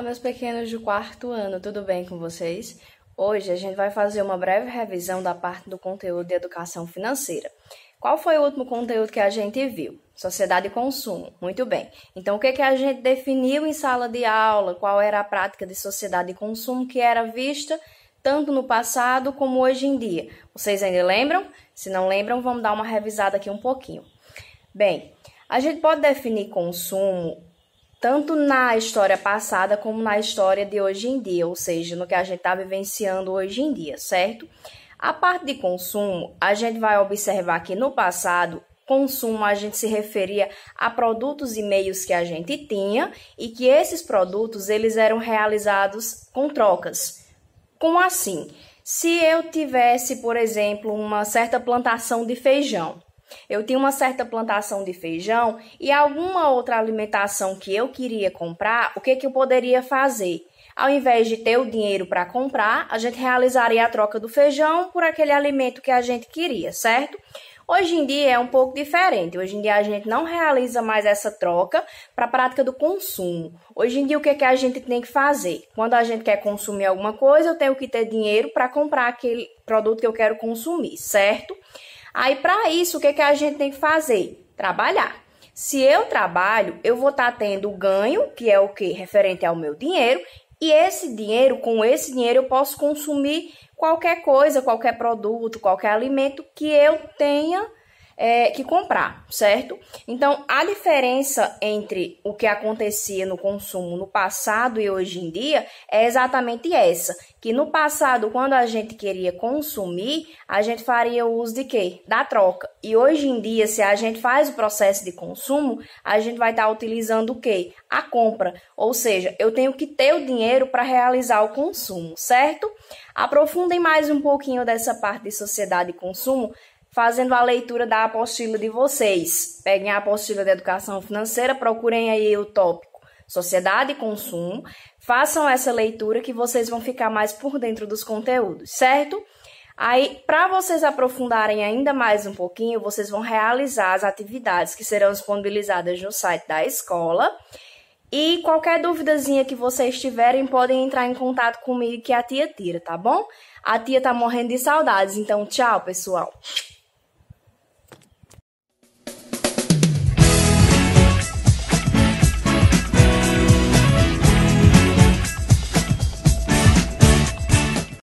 Olá, meus pequenos de quarto ano, tudo bem com vocês? Hoje a gente vai fazer uma breve revisão da parte do conteúdo de educação financeira. Qual foi o último conteúdo que a gente viu? Sociedade e consumo. Muito bem. Então, o que, que a gente definiu em sala de aula? Qual era a prática de sociedade e consumo que era vista tanto no passado como hoje em dia? Vocês ainda lembram? Se não lembram, vamos dar uma revisada aqui um pouquinho. Bem, a gente pode definir consumo tanto na história passada como na história de hoje em dia, ou seja, no que a gente está vivenciando hoje em dia, certo? A parte de consumo, a gente vai observar que no passado, consumo a gente se referia a produtos e meios que a gente tinha e que esses produtos eles eram realizados com trocas. Como assim? Se eu tivesse, por exemplo, uma certa plantação de feijão, eu tinha uma certa plantação de feijão e alguma outra alimentação que eu queria comprar, o que, que eu poderia fazer? Ao invés de ter o dinheiro para comprar, a gente realizaria a troca do feijão por aquele alimento que a gente queria, certo? Hoje em dia é um pouco diferente. Hoje em dia a gente não realiza mais essa troca para a prática do consumo. Hoje em dia o que, que a gente tem que fazer? Quando a gente quer consumir alguma coisa, eu tenho que ter dinheiro para comprar aquele produto que eu quero consumir, certo? Aí, para isso, o que, que a gente tem que fazer? Trabalhar. Se eu trabalho, eu vou estar tá tendo ganho, que é o que? Referente ao meu dinheiro. E esse dinheiro, com esse dinheiro, eu posso consumir qualquer coisa, qualquer produto, qualquer alimento que eu tenha é, que comprar, certo? Então, a diferença entre o que acontecia no consumo no passado e hoje em dia é exatamente essa, que no passado, quando a gente queria consumir, a gente faria o uso de quê? Da troca. E hoje em dia, se a gente faz o processo de consumo, a gente vai estar tá utilizando o quê? A compra. Ou seja, eu tenho que ter o dinheiro para realizar o consumo, certo? Aprofundem mais um pouquinho dessa parte de sociedade e consumo fazendo a leitura da apostila de vocês. Peguem a apostila de educação financeira, procurem aí o tópico sociedade e consumo, façam essa leitura que vocês vão ficar mais por dentro dos conteúdos, certo? Aí, para vocês aprofundarem ainda mais um pouquinho, vocês vão realizar as atividades que serão disponibilizadas no site da escola. E qualquer duvidazinha que vocês tiverem, podem entrar em contato comigo que é a tia tira, tá bom? A tia tá morrendo de saudades, então tchau, pessoal.